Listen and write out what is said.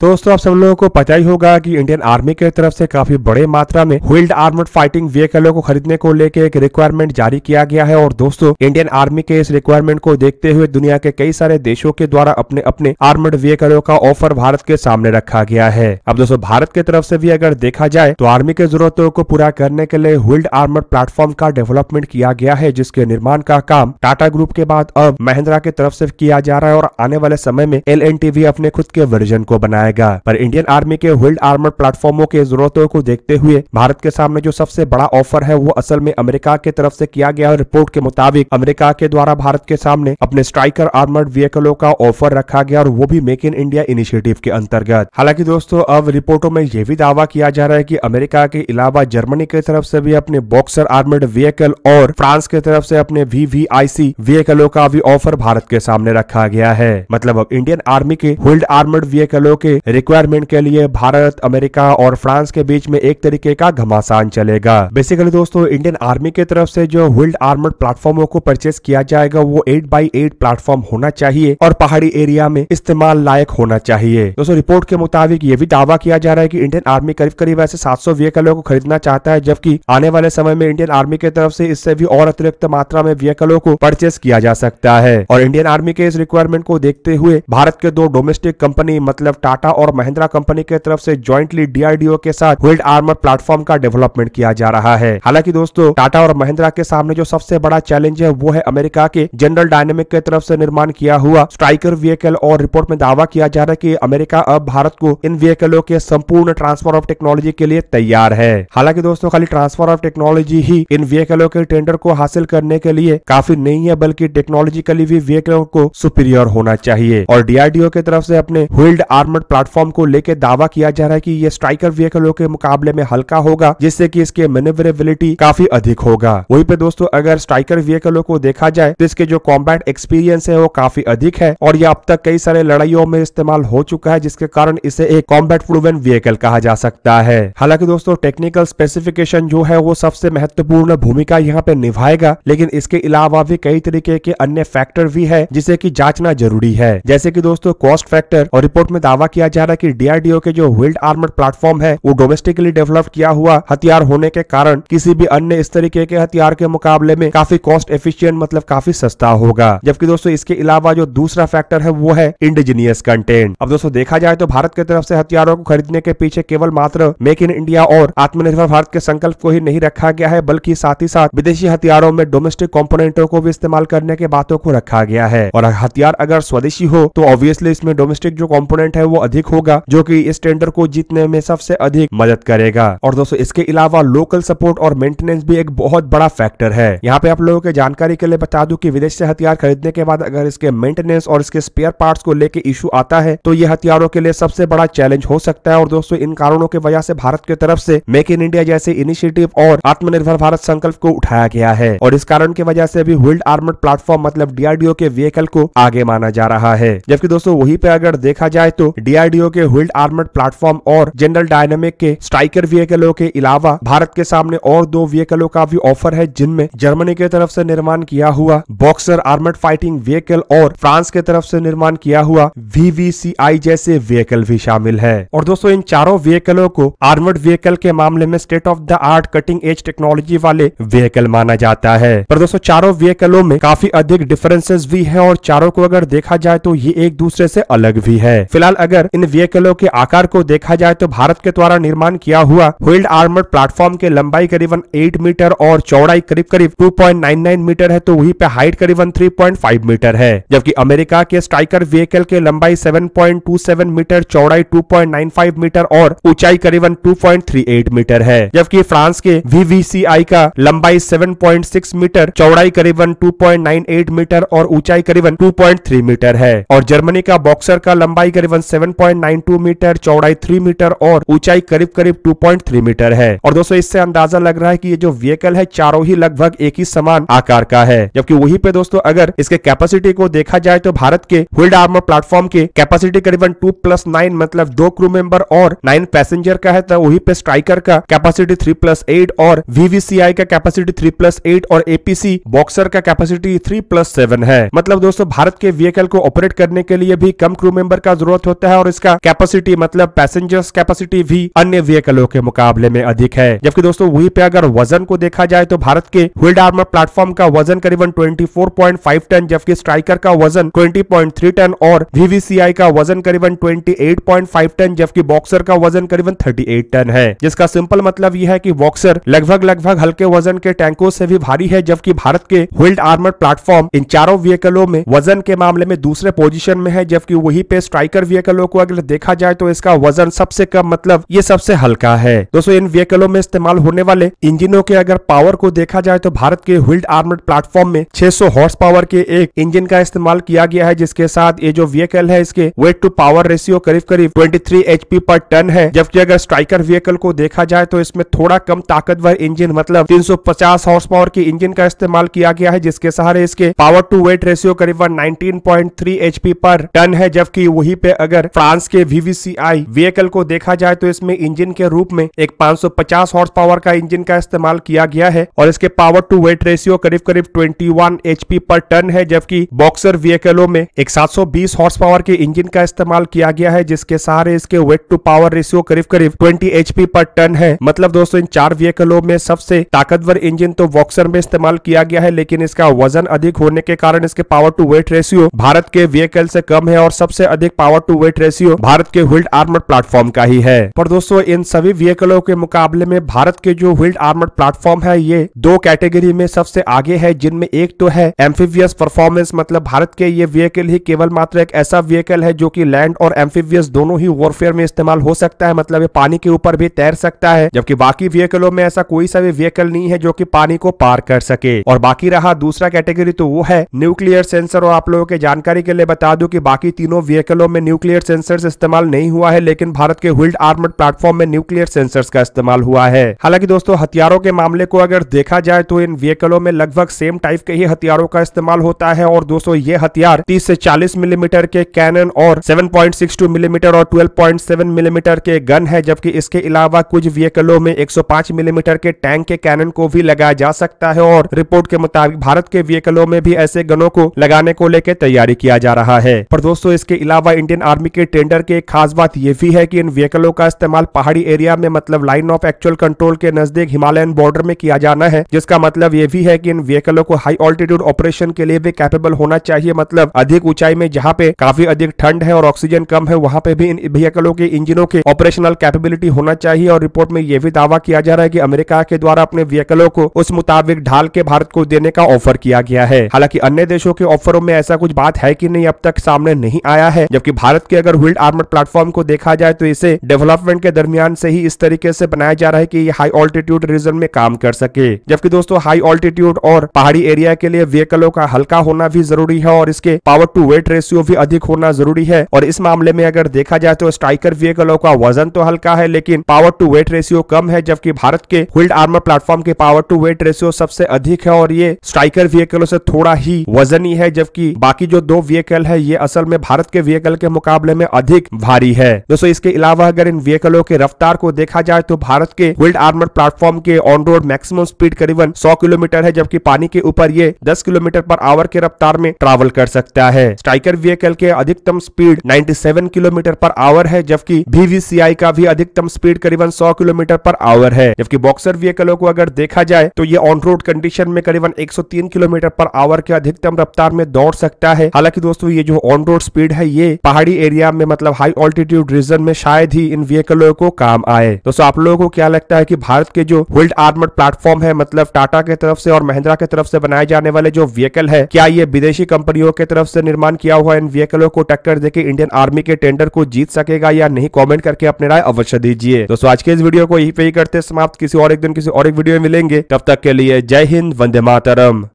तो दोस्तों आप सब लोगों को पता ही होगा कि इंडियन आर्मी की तरफ से काफी बड़े मात्रा में व्हील्ड आर्मड फाइटिंग व्हीकलों को खरीदने को लेकर एक रिक्वायरमेंट जारी किया गया है और दोस्तों इंडियन आर्मी के इस रिक्वायरमेंट को देखते हुए दुनिया के कई सारे देशों के द्वारा अपने अपने आर्मड व्हीकलों का ऑफर भारत के सामने रखा गया है अब दोस्तों भारत की तरफ से भी अगर देखा जाए तो आर्मी के जरूरतों को पूरा करने के लिए व्हील्ड आर्मड प्लेटफॉर्म का डेवलपमेंट किया गया है जिसके निर्माण का काम टाटा ग्रुप के बाद अब महिंद्रा के तरफ से किया जा रहा है और आने वाले समय में एल अपने खुद के वर्जन को बनाया जाएगा पर इंडियन आर्मी के व्हील्ड आर्मर प्लेटफॉर्मो की जरूरतों को देखते हुए भारत के सामने जो सबसे बड़ा ऑफर है वो असल में अमेरिका के तरफ से किया गया रिपोर्ट के मुताबिक अमेरिका के द्वारा भारत के सामने अपने स्ट्राइकर आर्मर्ड व्हीकलों का ऑफर रखा गया और वो भी मेक इन इंडिया इनिशिएटिव के अंतर्गत हालांकि दोस्तों अब रिपोर्टों में यह भी दावा किया जा रहा है की अमेरिका के अलावा जर्मनी की तरफ से भी अपने बॉक्सर आर्मर्ड व्हीकल और फ्रांस की तरफ से अपने वी वी आई सी व्हीकलों का भी ऑफर भारत के सामने रखा गया है मतलब अब इंडियन आर्मी के व्हील्ड आर्मर्ड व्हीकलों के रिक्वायरमेंट के लिए भारत अमेरिका और फ्रांस के बीच में एक तरीके का घमासान चलेगा बेसिकली दोस्तों इंडियन आर्मी की तरफ से जो विल्ड आर्मर्ड प्लेटफॉर्मो को परचेस किया जाएगा वो एट बाई एट प्लेटफॉर्म होना चाहिए और पहाड़ी एरिया में इस्तेमाल लायक होना चाहिए दोस्तों रिपोर्ट के मुताबिक ये भी दावा किया जा रहा है की इंडियन आर्मी करीब करीब ऐसे सात सौ व्हीकलों को खरीदना चाहता है जबकि आने वाले समय में इंडियन आर्मी की तरफ से इससे भी और अतिरिक्त मात्रा में व्हीकलों को परचेस किया जा सकता है और इंडियन आर्मी के इस रिक्वायरमेंट को देखते हुए भारत के दो डोमेस्टिक कंपनी मतलब टाटा टाटा और महिंद्रा कंपनी के तरफ से ज्वाइंटली डीआरडीओ के साथ वर्ल्ड आर्मर प्लेटफॉर्म का डेवलपमेंट किया जा रहा है हालांकि दोस्तों टाटा और महिंद्रा के सामने जो सबसे बड़ा चैलेंज है वो है अमेरिका के जनरल डायनेमिक के तरफ से निर्माण किया हुआ स्ट्राइकर व्हीकल और रिपोर्ट में दावा किया जा रहा है की अमेरिका अब भारत को इन व्हीकलों के संपूर्ण ट्रांसफर ऑफ टेक्नोलॉजी के लिए तैयार है हालांकि दोस्तों खाली ट्रांसफर ऑफ टेक्नोलॉजी ही इन व्हीकलों के टेंडर को हासिल करने के लिए काफी नहीं है बल्कि टेक्नोलॉजिकली भी व्हीकलों को सुपीरियर होना चाहिए और डीआरडीओ की तरफ से अपने व्हील्ड आर्मर्ड प्लेटफॉर्म को लेकर दावा किया जा रहा है कि ये स्ट्राइकर व्हीकलों के मुकाबले में हल्का होगा जिससे कि इसके मैनेवरेबिलिटी काफी अधिक होगा वहीं पे दोस्तों अगर स्ट्राइकर व्हीकलों को देखा जाए तो इसके जो कॉम्बैट एक्सपीरियंस है वो काफी अधिक है और ये अब तक कई सारे लड़ाइयों में इस्तेमाल हो चुका है जिसके कारण इसे एक कॉम्बैट प्रूवन व्हीकल कहा जा सकता है हालांकि दोस्तों टेक्निकल स्पेसिफिकेशन जो है वो सबसे महत्वपूर्ण भूमिका यहाँ पे निभाएगा लेकिन इसके अलावा भी कई तरीके के अन्य फैक्टर भी है जिसे की जांचना जरूरी है जैसे की दोस्तों कॉस्ट फैक्टर और रिपोर्ट में दावा किया किया जा रहा है कि डीआरडीओ के जो व्हील्ड आर्मर प्लेटफॉर्म है वो डोमेस्टिकली डेवलप किया हुआ हथियार होने के कारण किसी भी अन्य इस तरीके के हथियार के मुकाबले में काफी कॉस्ट एफिशिएंट मतलब काफी सस्ता होगा जबकि दोस्तों इसके अलावा जो दूसरा फैक्टर है वो है इंडिजिनियस कंटेंट अब दोस्तों देखा जाए तो भारत की तरफ से हथियारों को खरीदने के पीछे केवल मात्र मेक इन इंडिया और आत्मनिर्भर भारत के संकल्प को ही नहीं रखा गया है बल्कि साथ ही साथ विदेशी हथियारों में डोमेस्टिक कॉम्पोनेंटों को भी इस्तेमाल करने के बातों को रखा गया है और हथियार अगर स्वदेशी हो तो ऑब्वियसली इसमें डोमेस्टिक जो कॉम्पोनेंट है वो अधिक होगा जो कि इस टेंडर को जीतने में सबसे अधिक मदद करेगा और दोस्तों इसके अलावा लोकल सपोर्ट और मेंटेनेंस भी एक बहुत बड़ा फैक्टर है यहाँ पे आप लोगों के जानकारी के लिए बता दू की विदेश से हथियार खरीदने के बाद अगर इसके मेंटेनेंस और इसके स्पेयर पार्ट को लेकर इशू आता है तो ये हथियारों के लिए सबसे बड़ा चैलेंज हो सकता है और दोस्तों इन कारणों की वजह से भारत की तरफ से मेक इन इंडिया जैसे इनिशिएटिव और आत्मनिर्भर भारत संकल्प को उठाया गया है और इस कारण की वजह से भी वर्ल्ड आर्मड प्लेटफॉर्म मतलब डीआरडीओ के व्हीकल को आगे माना जा रहा है जबकि दोस्तों वहीं पे अगर देखा जाए तो डी डीआरडीओ के व्हील्ड आर्मर्ड प्लेटफॉर्म और जनरल डायनेमिक के स्ट्राइकर व्हीकलों के अलावा भारत के सामने और दो व्हीकलों का भी ऑफर है जिनमें जर्मनी के तरफ से निर्माण किया हुआ बॉक्सर आर्मर्ड फाइटिंग व्हीकल और फ्रांस के तरफ से निर्माण किया हुआ वी जैसे व्हीकल भी शामिल है और दोस्तों इन चारों व्हीकलों को आर्मर्ड व्हीकल के मामले में state of the art cutting edge technology वाले व्हीकल माना जाता है पर दोस्तों चारों व्हीकलों में काफी अधिक डिफरेंसेस भी है और चारों को अगर देखा जाए तो ये एक दूसरे से अलग भी है फिलहाल अगर इन व्हीकलों के आकार को देखा जाए तो भारत के द्वारा निर्माण किया हुआ व्हील्ड आर्मर्ड प्लेटफॉर्म के लंबाई करीबन 8 मीटर और चौड़ाई करीब करीब 2.99 मीटर है तो वहीं पे हाइट करीबन 3.5 मीटर है जबकि अमेरिका के स्ट्राइकर व्हीकल के लंबाई 7.27 मीटर चौड़ाई 2.95 मीटर और ऊंचाई करीबन 2.38 मीटर है जबकि फ्रांस के वी का लंबाई 7.6 मीटर चौड़ाई करीबन 2.98 मीटर और ऊंचाई करीबन 2.3 मीटर है और जर्मनी का बॉक्सर का लंबाई करीबन सेवन 3.92 मीटर चौड़ाई 3 मीटर और ऊंचाई करीब करीब 2.3 मीटर है और दोस्तों इससे अंदाजा लग रहा है कि ये जो व्हीकल है चारों ही लगभग एक ही समान आकार का है जबकि वहीं पे दोस्तों अगर इसके कैपेसिटी को देखा जाए तो भारत के व्हील्ड आर्मर प्लेटफॉर्म के कैपेसिटी करीबन टू प्लस नाइन मतलब दो क्रू मेंबर और नाइन पैसेंजर का है तो वही पे स्ट्राइकर का कैपेसिटी थ्री प्लस एट और वीवीसीआई का कैपेसिटी थ्री प्लस एट और एपीसी बॉक्सर का कैपेसिटी थ्री प्लस सेवन है मतलब दोस्तों भारत के व्हीकल को ऑपरेट करने के लिए भी कम क्रू मेंबर का जरूरत होता है और और इसका कैपेसिटी मतलब पैसेंजर्स कैपेसिटी भी अन्य व्हीकलों के मुकाबले में अधिक है जबकि दोस्तों वहीं पे अगर वजन को देखा जाए तो भारत के व्हील्ड आर्मर प्लेटफॉर्म का वजन करीबन 24.5 टन जबकि स्ट्राइकर का वजन 20.3 टन और वीवीसीआई का वजन करीबन 28.5 टन जबकि बॉक्सर का वजन करीबन 38 टन है जिसका सिंपल मतलब यह है कि बॉक्सर लगभग लगभग हल्के वजन के टैंकों से भी भारी है जबकि भारत के व्हील्ड आर्मर प्लेटफॉर्म इन चारों व्हीकलों में वजन के मामले में दूसरे पोजिशन में है जबकि वही पे स्ट्राइकर व्हीकलों को अगर देखा जाए तो इसका वजन सबसे कम मतलब ये सबसे हल्का है दोस्तों इन व्हीकलों में इस्तेमाल होने वाले इंजिनों के अगर पावर को देखा जाए तो भारत के व्हील्ड आर्मर्ड प्लेटफॉर्म में 600 हॉर्स पावर के एक इंजन का इस्तेमाल किया गया है जिसके साथ ये जो व्हीकल है इसके वेट टू पावर रेशियो करीब करीब 23 एचपी पर टन है जबकि अगर स्ट्राइकर व्हीकल को देखा जाए तो इसमें थोड़ा कम ताकतवर इंजिन मतलब पचास हॉर्स पावर के इंजन का इस्तेमाल किया गया है जिसके सहारे इसके पावर टू वेट रेशियो करीबन एच पी पर टन है जबकि वही पे अगर फ्रांस के वीवीसीआई व्हीकल को देखा जाए तो इसमें इंजन के रूप में एक 550 हॉर्स पावर का इंजन का इस्तेमाल किया गया है और इसके पावर टू वेट रेशियो करीब करीब 21 एचपी पर टन है जबकि बॉक्सर व्हीकलों में एक 720 हॉर्स पावर के इंजन का इस्तेमाल किया गया है जिसके सहारे इसके वेट टू पावर रेशियो करीब करीब ट्वेंटी एचपी पर टन है मतलब दोस्तों इन चार व्हीकलों में सबसे ताकतवर इंजन तो बॉक्सर में इस्तेमाल किया गया है लेकिन इसका वजन अधिक होने के कारण इसके power to weight ratio Bharat के व्हीकल से कम है और सबसे अधिक power to weight ratio ratio Bharat के व्हील्ड आर्मर प्लेटफॉर्म का ही है पर दोस्तों इन सभी व्हीकलों के मुकाबले में भारत के जो व्हील्ड आर्मर प्लेटफॉर्म है ये दो कैटेगरी में सबसे आगे है जिनमें एक तो है एम्फीवियस परफॉर्मेंस मतलब भारत के ये व्हीकल ही केवल मात्र एक ऐसा व्हीकल है जो की लैंड और एम्फीवियस दोनों ही वॉरफेयर में इस्तेमाल हो सकता है मतलब ये पानी के ऊपर भी तैर सकता है जबकि बाकी व्हीकलों में ऐसा कोई सा भी व्हीकल नहीं है जो की पानी को पार कर सके और बाकी रहा दूसरा कैटेगरी तो वो है न्यूक्लियर सेंसर और आप लोगों के जानकारी के लिए बता दू की बाकी तीनों व्हीकलों में न्यूक्लियर सेंसर सेंसर्स इस्तेमाल नहीं हुआ है लेकिन भारत के व्हील्ड आर्मड प्लेटफॉर्म में न्यूक्लियर सेंसर का इस्तेमाल हुआ है हालांकि दोस्तों हथियारों के मामले को अगर देखा जाए तो इन व्हीकलों में लगभग सेम टाइप के ही हथियारों का इस्तेमाल होता है और दोस्तों ये हथियार तीस से चालीस मिलीमीटर के कैनन और सेवन मिलीमीटर और ट्वेल्व मिलीमीटर के गन है जबकि इसके अलावा कुछ व्हीकलों में एक मिलीमीटर के टैंक के कैनन को भी लगाया जा सकता है और रिपोर्ट के मुताबिक भारत के व्हीकलों में भी ऐसे गनों को लगाने को लेकर तैयारी किया जा रहा है पर दोस्तों इसके अलावा इंडियन आर्मी के टेंडर की एक खास बात यह भी है कि इन व्हीकलों का इस्तेमाल पहाड़ी एरिया में मतलब लाइन ऑफ एक्चुअल कंट्रोल के नजदीक हिमालयन बॉर्डर में किया जाना है जिसका मतलब यह भी है कि इन व्हीकलों को हाई ऑल्टीट्यूड ऑपरेशन के लिए भी कैपेबल होना चाहिए मतलब अधिक ऊंचाई में जहाँ पे काफी अधिक ठंड है और ऑक्सीजन कम है वहाँ पे भी इन व्हीकलों के इंजिनों के ऑपरेशनल कैपेबिलिटी होना चाहिए और रिपोर्ट में यह भी दावा किया जा रहा है की अमेरिका के द्वारा अपने व्हीकलों को उस मुताबिक ढाल के भारत को देने का ऑफर किया गया है हालांकि अन्य देशों के ऑफरों में ऐसा कुछ बात है की नहीं अब तक सामने नहीं आया है जबकि भारत के अगर व्हील्ड आर्मर प्लेटफॉर्म को देखा जाए तो इसे डेवलपमेंट के दरमियान से ही इस तरीके से बनाया जा रहा है की हाई ऑल्टीट्यूड रीजन में काम कर सके जबकि दोस्तों हाई ऑल्टीट्यूड और पहाड़ी एरिया के लिए व्हीकलों का हल्का होना भी जरूरी है और इसके पावर टू वेट रेशियो भी अधिक होना जरूरी है और इस मामले में अगर देखा जाए तो स्ट्राइकर व्हीकलों का वजन तो हल्का है लेकिन पावर टू वेट रेशियो कम है जबकि भारत के व्हील्ड आर्मर प्लेटफॉर्म के पावर टू वेट रेशियो सबसे अधिक है और ये स्ट्राइकर व्हीकलों से थोड़ा ही वजनी है जबकि बाकी जो दो व्हीकल है ये असल में भारत के व्हीकल के मुकाबले में अधिक भारी है दोस्तों इसके अलावा अगर इन व्हीकलों के रफ्तार को देखा जाए तो भारत के वर्ल्ड आर्मर प्लेटफॉर्म के ऑन रोड मैक्सिमम स्पीड करीबन 100 किलोमीटर है जबकि पानी के ऊपर ये 10 किलोमीटर पर आवर के रफ्तार में ट्रैवल कर सकता है स्ट्राइकर व्हीकल के अधिकतम स्पीड 97 किलोमीटर पर आवर है जबकि बीवीसीआई का भी अधिकतम स्पीड करीबन 100 किलोमीटर पर आवर है जबकि बॉक्सर व्हीकलों को अगर देखा जाए तो ये ऑन रोड कंडीशन में करीबन एक किलोमीटर पर आवर के अधिकतम रफ्तार में दौड़ सकता है हालांकि दोस्तों ये जो ऑन रोड स्पीड है ये पहाड़ी एरिया में मतलब हाई ऑल्टीट्यूड रीजन में शायद ही इन व्हीकलों को काम आए दोस्तों आप लोगों को क्या लगता है की भारत के जो वर्ल्ड आर्मर्ड प्लेटफॉर्म है मतलब टाटा के तरफ से और महिंद्रा के तरफ से बनाए जाने वाले जो व्हीकल है क्या ये विदेशी कंपनियों के तरफ से निर्माण किया हुआ इन व्हीकलों को टक्कर देके इंडियन आर्मी के टेंडर को जीत सकेगा या नहीं कमेंट करके अपने राय अवश्य दीजिए दोस्तों आज के इस वीडियो को यही पे ही करते समाप्त किसी और एक दिन किसी और एक वीडियो में मिलेंगे तब तक के लिए जय हिंद वंदे मातरम